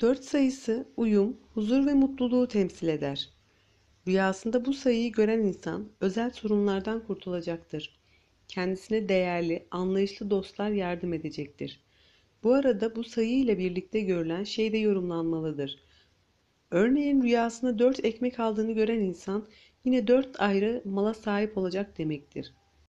Dört sayısı uyum, huzur ve mutluluğu temsil eder. Rüyasında bu sayıyı gören insan özel sorunlardan kurtulacaktır. Kendisine değerli, anlayışlı dostlar yardım edecektir. Bu arada bu sayı ile birlikte görülen şey de yorumlanmalıdır. Örneğin rüyasında dört ekmek aldığını gören insan yine dört ayrı mala sahip olacak demektir.